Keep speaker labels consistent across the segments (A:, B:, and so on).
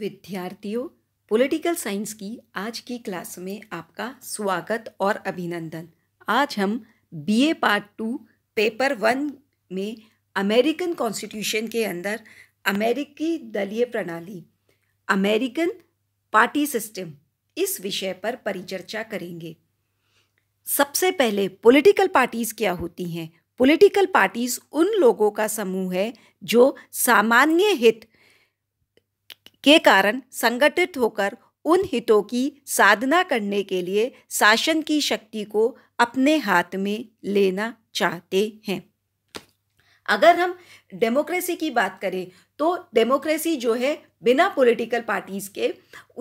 A: विद्यार्थियों political science की आज की क्लास में आपका स्वागत और अभिनंदन आज हम BA part two paper one में अमेरिकन कॉन्स्टिट्यूशन के अंदर अमेरिकी दलीय प्रणाली अमेरिकन पार्टी सिस्टम इस विषय पर परिचर्चा करेंगे सबसे पहले पॉलिटिकल पार्टीज़ क्या होती हैं पॉलिटिकल पार्टीज़ उन लोगों का समूह है जो सामान्य हित के कारण संगठित होकर उन हितों की साधना करने के लिए शासन की शक्ति को अपने हाथ में लेना चाहते हैं अगर हम डेमोक्रेसी की बात करें तो डेमोक्रेसी जो है बिना पॉलिटिकल पार्टीज के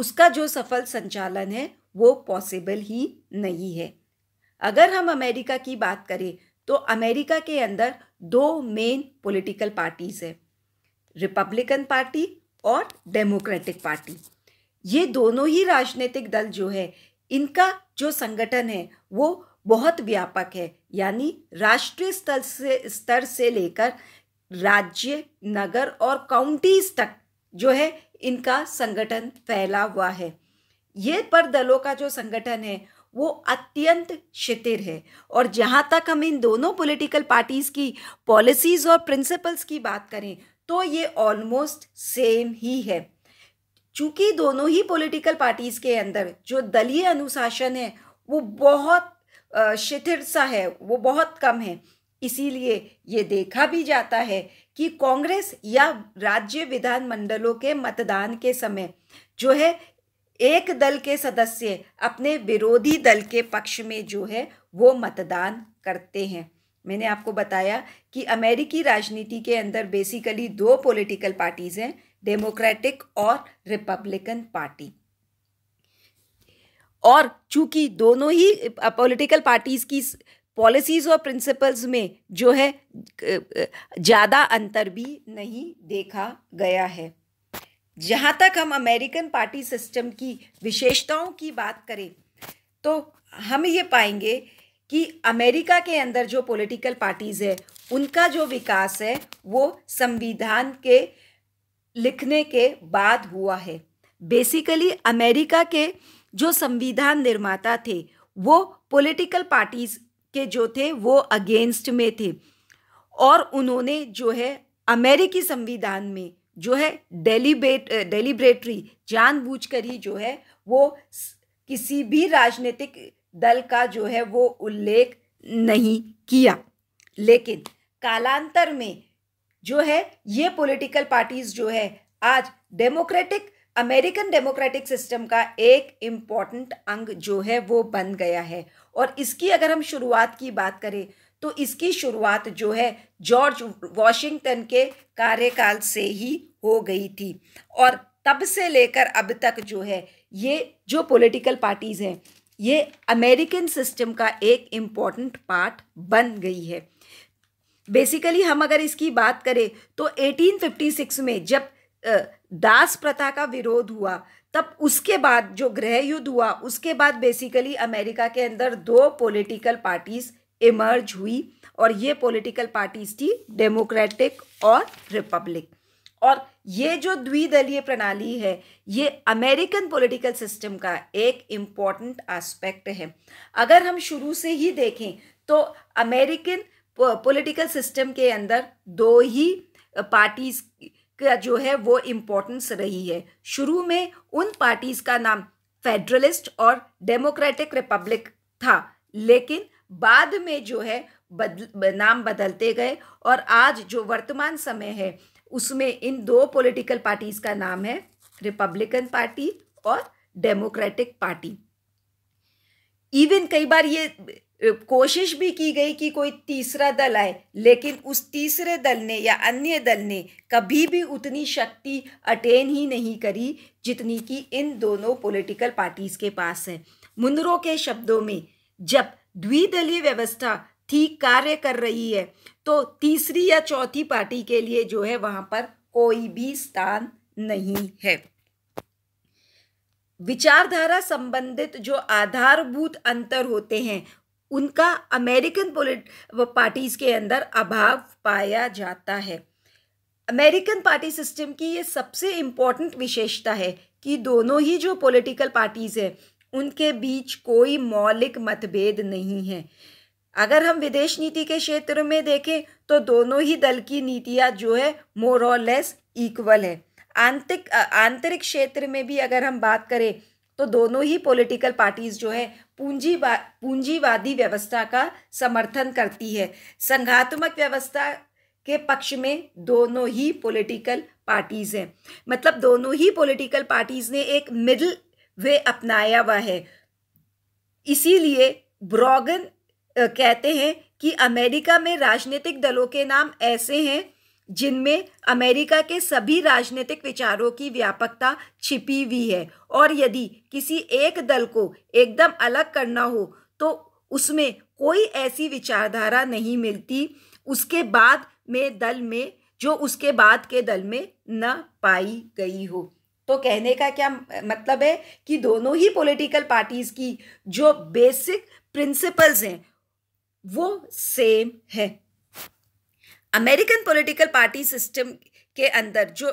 A: उसका जो सफल संचालन है वो पॉसिबल ही नहीं है अगर हम अमेरिका की बात करें तो अमेरिका के अंदर दो मेन पॉलिटिकल पार्टीज है रिपब्लिकन पार्टी और डेमोक्रेटिक पार्टी ये दोनों ही राजनीतिक दल जो है इनका जो संगठन है वो बहुत व्यापक है यानी राष्ट्रीय स्तर से स्तर से लेकर राज्य नगर और काउंटीज तक जो है इनका संगठन फैला हुआ है ये पर दलों का जो संगठन है वो अत्यंत शिथिर है और जहाँ तक हम इन दोनों पॉलिटिकल पार्टीज़ की पॉलिसीज़ और प्रिंसिपल्स की बात करें तो ये ऑलमोस्ट सेम ही है चूँकि दोनों ही पॉलिटिकल पार्टीज़ के अंदर जो दलीय अनुशासन है वो बहुत शिथिर सा है वो बहुत कम है इसीलिए ये देखा भी जाता है कि कांग्रेस या राज्य विधानमंडलों के मतदान के समय जो है एक दल के सदस्य अपने विरोधी दल के पक्ष में जो है वो मतदान करते हैं मैंने आपको बताया कि अमेरिकी राजनीति के अंदर बेसिकली दो पॉलिटिकल पार्टीज़ हैं डेमोक्रेटिक और रिपब्लिकन पार्टी और चूंकि दोनों ही पॉलिटिकल पार्टीज़ की पॉलिसीज़ और प्रिंसिपल्स में जो है ज़्यादा अंतर भी नहीं देखा गया है जहाँ तक हम अमेरिकन पार्टी सिस्टम की विशेषताओं की बात करें तो हम ये पाएंगे कि अमेरिका के अंदर जो पॉलिटिकल पार्टीज़ है उनका जो विकास है वो संविधान के लिखने के बाद हुआ है बेसिकली अमेरिका के जो संविधान निर्माता थे वो पॉलिटिकल पार्टीज़ के जो थे वो अगेंस्ट में थे और उन्होंने जो है अमेरिकी संविधान में जो है डेलीबेट डेलीब्रेटरी जानबूझकर ही जो है वो किसी भी राजनीतिक दल का जो है वो उल्लेख नहीं किया लेकिन कालांतर में जो है ये पॉलिटिकल पार्टीज जो है आज डेमोक्रेटिक अमेरिकन डेमोक्रेटिक सिस्टम का एक इम्पॉर्टेंट अंग जो है वो बन गया है और इसकी अगर हम शुरुआत की बात करें तो इसकी शुरुआत जो है जॉर्ज वॉशिंगटन के कार्यकाल से ही हो गई थी और तब से लेकर अब तक जो है ये जो पॉलिटिकल पार्टीज़ हैं ये अमेरिकन सिस्टम का एक इम्पॉर्टेंट पार्ट बन गई है बेसिकली हम अगर इसकी बात करें तो 1856 में जब दास प्रथा का विरोध हुआ तब उसके बाद जो गृह युद्ध हुआ उसके बाद बेसिकली अमेरिका के अंदर दो पॉलिटिकल पार्टीज इमर्ज हुई और ये पॉलिटिकल पार्टीज थी डेमोक्रेटिक और रिपब्लिक और ये जो द्विदलीय प्रणाली है ये अमेरिकन पॉलिटिकल सिस्टम का एक इम्पॉर्टेंट एस्पेक्ट है अगर हम शुरू से ही देखें तो अमेरिकन पॉलिटिकल सिस्टम के अंदर दो ही पार्टीज़ का जो है वो इम्पोर्टेंस रही है शुरू में उन पार्टीज़ का नाम फेडरलिस्ट और डेमोक्रेटिक रिपब्लिक था लेकिन बाद में जो है बदल नाम बदलते गए और आज जो वर्तमान समय है उसमें इन दो पॉलिटिकल पार्टीज़ का नाम है रिपब्लिकन पार्टी और डेमोक्रेटिक पार्टी इवन कई बार ये कोशिश भी की गई कि कोई तीसरा दल आए लेकिन उस तीसरे दल ने या अन्य दल ने कभी भी उतनी शक्ति अटेन ही नहीं करी जितनी कि इन दोनों पॉलिटिकल पार्टीज़ के पास है मुंदरों के शब्दों में जब द्विदलीय व्यवस्था ठीक कार्य कर रही है तो तीसरी या चौथी पार्टी के लिए जो है वहां पर कोई भी स्थान नहीं है विचारधारा संबंधित जो आधारभूत अंतर होते हैं उनका अमेरिकन पोलिट पार्टीज के अंदर अभाव पाया जाता है अमेरिकन पार्टी सिस्टम की ये सबसे इम्पॉर्टेंट विशेषता है कि दोनों ही जो पॉलिटिकल पार्टीज़ हैं उनके बीच कोई मौलिक मतभेद नहीं है अगर हम विदेश नीति के क्षेत्र में देखें तो दोनों ही दल की नीतियाँ जो है मोर और लेस इक्वल है आंतरिक आंतरिक क्षेत्र में भी अगर हम बात करें तो दोनों ही पॉलिटिकल पार्टीज जो है पूंजीवा पूंजीवादी व्यवस्था का समर्थन करती है संघात्मक व्यवस्था के पक्ष में दोनों ही पॉलिटिकल पार्टीज हैं मतलब दोनों ही पॉलिटिकल पार्टीज ने एक मिडिल वे अपनाया हुआ है इसीलिए ब्रॉगन कहते हैं कि अमेरिका में राजनीतिक दलों के नाम ऐसे हैं जिनमें अमेरिका के सभी राजनीतिक विचारों की व्यापकता छिपी हुई है और यदि किसी एक दल को एकदम अलग करना हो तो उसमें कोई ऐसी विचारधारा नहीं मिलती उसके बाद में दल में जो उसके बाद के दल में न पाई गई हो तो कहने का क्या मतलब है कि दोनों ही पॉलिटिकल पार्टीज़ की जो बेसिक प्रिंसिपल्स हैं वो सेम है अमेरिकन पॉलिटिकल पार्टी सिस्टम के अंदर जो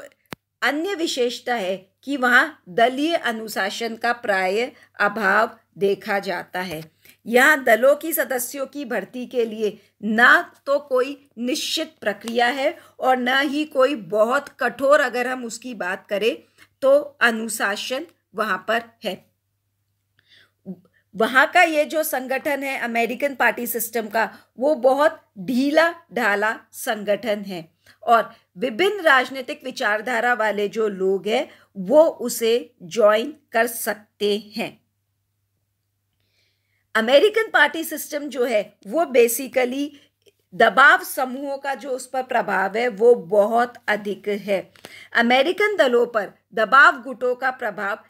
A: अन्य विशेषता है कि वहाँ दलीय अनुशासन का प्राय अभाव देखा जाता है यहाँ दलों की सदस्यों की भर्ती के लिए ना तो कोई निश्चित प्रक्रिया है और ना ही कोई बहुत कठोर अगर हम उसकी बात करें तो अनुशासन वहाँ पर है वहाँ का ये जो संगठन है अमेरिकन पार्टी सिस्टम का वो बहुत ढीला ढाला संगठन है और विभिन्न राजनीतिक विचारधारा वाले जो लोग हैं वो उसे ज्वाइन कर सकते हैं अमेरिकन पार्टी सिस्टम जो है वो बेसिकली दबाव समूहों का जो उस पर प्रभाव है वो बहुत अधिक है अमेरिकन दलों पर दबाव गुटों का प्रभाव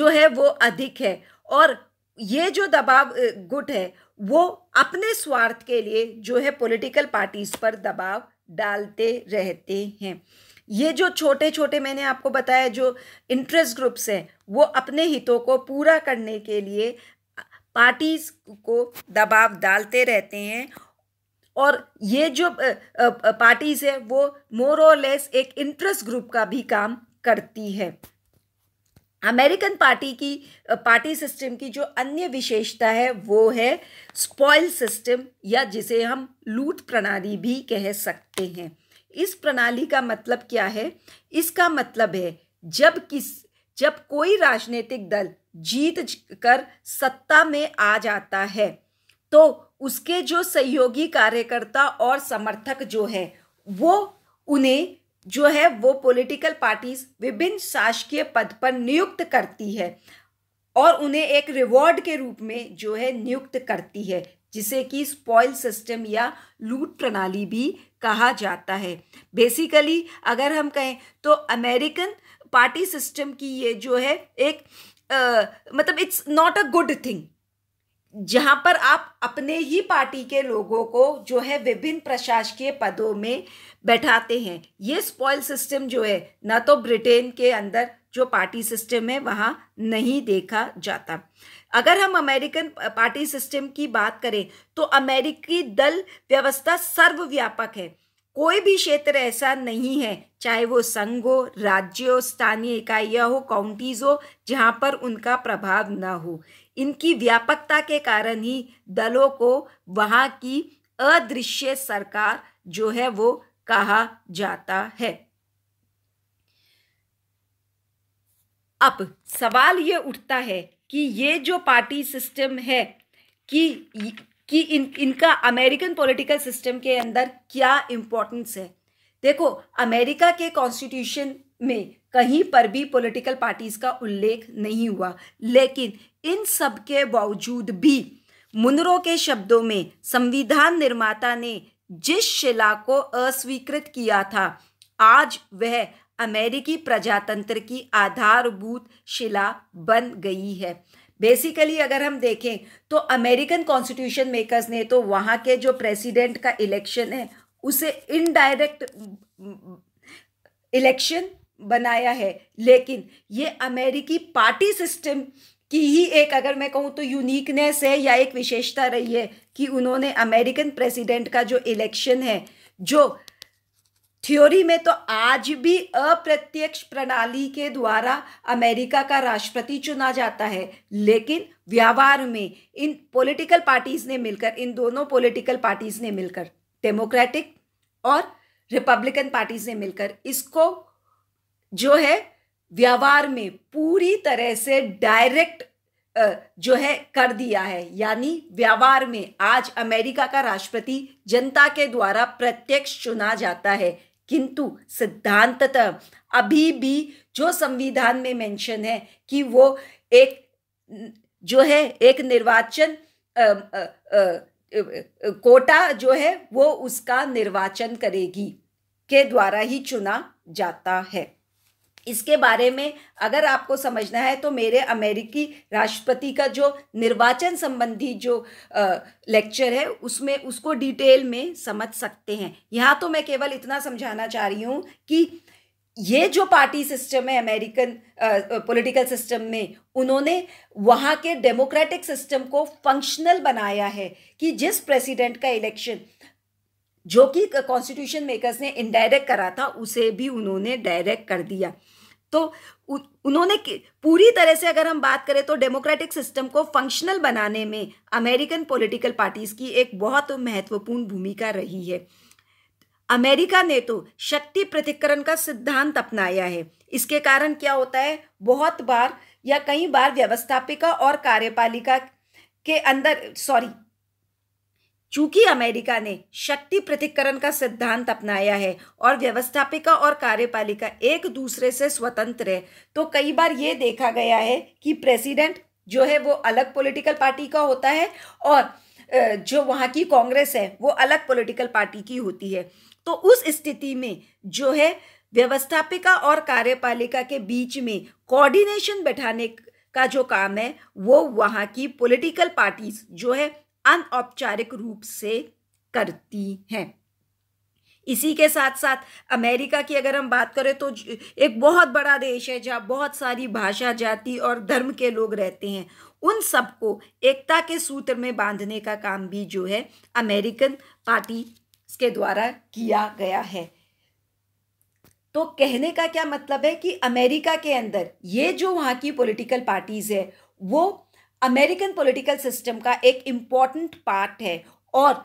A: जो है वो अधिक है और ये जो दबाव गुट है वो अपने स्वार्थ के लिए जो है पॉलिटिकल पार्टीज पर दबाव डालते रहते हैं ये जो छोटे छोटे मैंने आपको बताया जो इंटरेस्ट ग्रुप्स हैं वो अपने हितों को पूरा करने के लिए पार्टीज को दबाव डालते रहते हैं और ये जो पार्टीज़ है वो मोर और लेस एक इंटरेस्ट ग्रुप का भी काम करती है अमेरिकन पार्टी की पार्टी सिस्टम की जो अन्य विशेषता है वो है स्पॉइल सिस्टम या जिसे हम लूट प्रणाली भी कह सकते हैं इस प्रणाली का मतलब क्या है इसका मतलब है जब किस जब कोई राजनीतिक दल जीत कर सत्ता में आ जाता है तो उसके जो सहयोगी कार्यकर्ता और समर्थक जो है वो उन्हें जो है वो पॉलिटिकल पार्टीज विभिन्न शासकीय पद पर नियुक्त करती है और उन्हें एक रिवॉर्ड के रूप में जो है नियुक्त करती है जिसे कि स्पॉइल सिस्टम या लूट प्रणाली भी कहा जाता है बेसिकली अगर हम कहें तो अमेरिकन पार्टी सिस्टम की ये जो है एक आ, मतलब it's not a good thing जहाँ पर आप अपने ही पार्टी के लोगों को जो है विभिन्न प्रशासकीय पदों में बैठाते हैं ये स्पॉइल सिस्टम जो है ना तो ब्रिटेन के अंदर जो पार्टी सिस्टम है वहाँ नहीं देखा जाता अगर हम अमेरिकन पार्टी सिस्टम की बात करें तो अमेरिकी दल व्यवस्था सर्वव्यापक है कोई भी क्षेत्र ऐसा नहीं है चाहे वो संघ हो राज्य हो स्थानीय इकाइयाँ हो काउंटीज हो जहाँ पर उनका प्रभाव न हो इनकी व्यापकता के कारण ही दलों को वहाँ की अदृश्य सरकार जो है वो कहा जाता है अब सवाल ये उठता है कि ये जो पार्टी सिस्टम है कि कि इन इनका अमेरिकन पॉलिटिकल सिस्टम के अंदर क्या इम्पोर्टेंस है देखो अमेरिका के कॉन्स्टिट्यूशन में कहीं पर भी पॉलिटिकल पार्टीज़ का उल्लेख नहीं हुआ लेकिन इन सब के बावजूद भी मुनरों के शब्दों में संविधान निर्माता ने जिस शिला को अस्वीकृत किया था आज वह अमेरिकी प्रजातंत्र की आधारभूत शिला बन गई है बेसिकली अगर हम देखें तो अमेरिकन कॉन्स्टिट्यूशन मेकर्स ने तो वहाँ के जो प्रेसिडेंट का इलेक्शन है उसे इनडायरेक्ट इलेक्शन बनाया है लेकिन ये अमेरिकी पार्टी सिस्टम की ही एक अगर मैं कहूँ तो यूनिकनेस है या एक विशेषता रही है कि उन्होंने अमेरिकन प्रेसिडेंट का जो इलेक्शन है जो थ्योरी में तो आज भी अप्रत्यक्ष प्रणाली के द्वारा अमेरिका का राष्ट्रपति चुना जाता है लेकिन व्यवहार में इन पॉलिटिकल पार्टीज ने मिलकर इन दोनों पॉलिटिकल पार्टीज ने मिलकर डेमोक्रेटिक और रिपब्लिकन पार्टीज ने मिलकर इसको जो है व्यवहार में पूरी तरह से डायरेक्ट जो है कर दिया है यानी व्यवहार में आज अमेरिका का राष्ट्रपति जनता के द्वारा प्रत्यक्ष चुना जाता है किंतु सिद्धांतत अभी भी जो संविधान में मेंशन है कि वो एक जो है एक निर्वाचन आ, आ, आ, कोटा जो है वो उसका निर्वाचन करेगी के द्वारा ही चुना जाता है इसके बारे में अगर आपको समझना है तो मेरे अमेरिकी राष्ट्रपति का जो निर्वाचन संबंधी जो लेक्चर है उसमें उसको डिटेल में समझ सकते हैं यहाँ तो मैं केवल इतना समझाना चाह रही हूँ कि ये जो पार्टी सिस्टम है अमेरिकन पॉलिटिकल सिस्टम में उन्होंने वहाँ के डेमोक्रेटिक सिस्टम को फंक्शनल बनाया है कि जिस प्रेसिडेंट का इलेक्शन जो कि कॉन्स्टिट्यूशन मेकर्स ने इनडायरेक्ट करा था उसे भी उन्होंने डायरेक्ट कर दिया तो उन्होंने पूरी तरह से अगर हम बात करें तो डेमोक्रेटिक सिस्टम को फंक्शनल बनाने में अमेरिकन पॉलिटिकल पार्टीज की एक बहुत महत्वपूर्ण भूमिका रही है अमेरिका ने तो शक्ति प्रतिकरण का सिद्धांत अपनाया है इसके कारण क्या होता है बहुत बार या कई बार व्यवस्थापिका और कार्यपालिका के अंदर सॉरी चूंकि अमेरिका ने शक्ति प्रतिकरण का सिद्धांत अपनाया है और व्यवस्थापिका और कार्यपालिका एक दूसरे से स्वतंत्र है तो कई बार ये देखा गया है कि प्रेसिडेंट जो है वो अलग पॉलिटिकल पार्टी का होता है और जो वहाँ की कांग्रेस है वो अलग पॉलिटिकल पार्टी की होती है तो उस स्थिति में जो है व्यवस्थापिका और कार्यपालिका के बीच में कोऑर्डिनेशन बैठाने का जो काम है वो वहाँ की पॉलिटिकल पार्टीज जो है अनौपचारिक रूप से करती हैं इसी के साथ साथ अमेरिका की अगर हम बात करें तो एक बहुत बड़ा देश है जहाँ बहुत सारी भाषा जाति और धर्म के लोग रहते हैं उन सबको एकता के सूत्र में बांधने का काम भी जो है अमेरिकन पार्टी के द्वारा किया गया है तो कहने का क्या मतलब है कि अमेरिका के अंदर ये जो वहाँ की पॉलिटिकल पार्टीज़ है वो अमेरिकन पॉलिटिकल सिस्टम का एक इम्पॉर्टेंट पार्ट है और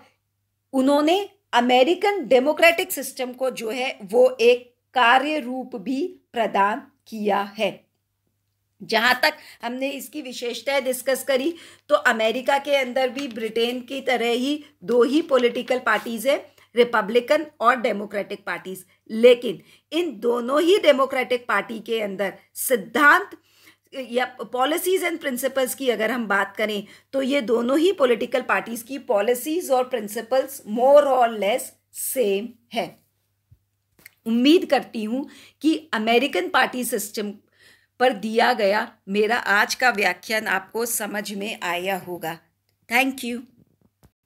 A: उन्होंने अमेरिकन डेमोक्रेटिक सिस्टम को जो है वो एक कार्य रूप भी प्रदान किया है जहाँ तक हमने इसकी विशेषताएं डिस्कस करी तो अमेरिका के अंदर भी ब्रिटेन की तरह ही दो ही पॉलिटिकल पार्टीज़ हैं रिपब्लिकन और डेमोक्रेटिक पार्टीज लेकिन इन दोनों ही डेमोक्रेटिक पार्टी के अंदर सिद्धांत या पॉलिसीज़ एंड प्रिंसिपल्स की अगर हम बात करें तो ये दोनों ही पॉलिटिकल पार्टीज़ की पॉलिसीज़ और principles more or less same है उम्मीद करती हूँ कि अमेरिकन पार्टी सिस्टम पर दिया गया मेरा आज का व्याख्यान आपको समझ में आया होगा थैंक यू